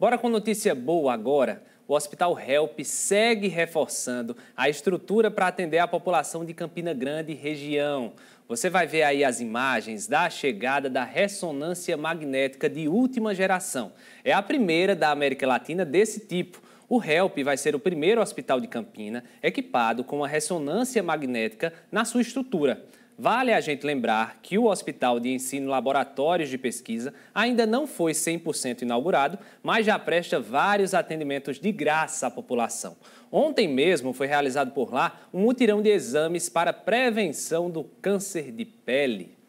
Bora com notícia boa agora. O Hospital Help segue reforçando a estrutura para atender a população de Campina Grande e região. Você vai ver aí as imagens da chegada da ressonância magnética de última geração. É a primeira da América Latina desse tipo. O HELP vai ser o primeiro hospital de Campina equipado com a ressonância magnética na sua estrutura. Vale a gente lembrar que o Hospital de Ensino Laboratórios de Pesquisa ainda não foi 100% inaugurado, mas já presta vários atendimentos de graça à população. Ontem mesmo foi realizado por lá um mutirão de exames para prevenção do câncer de pele.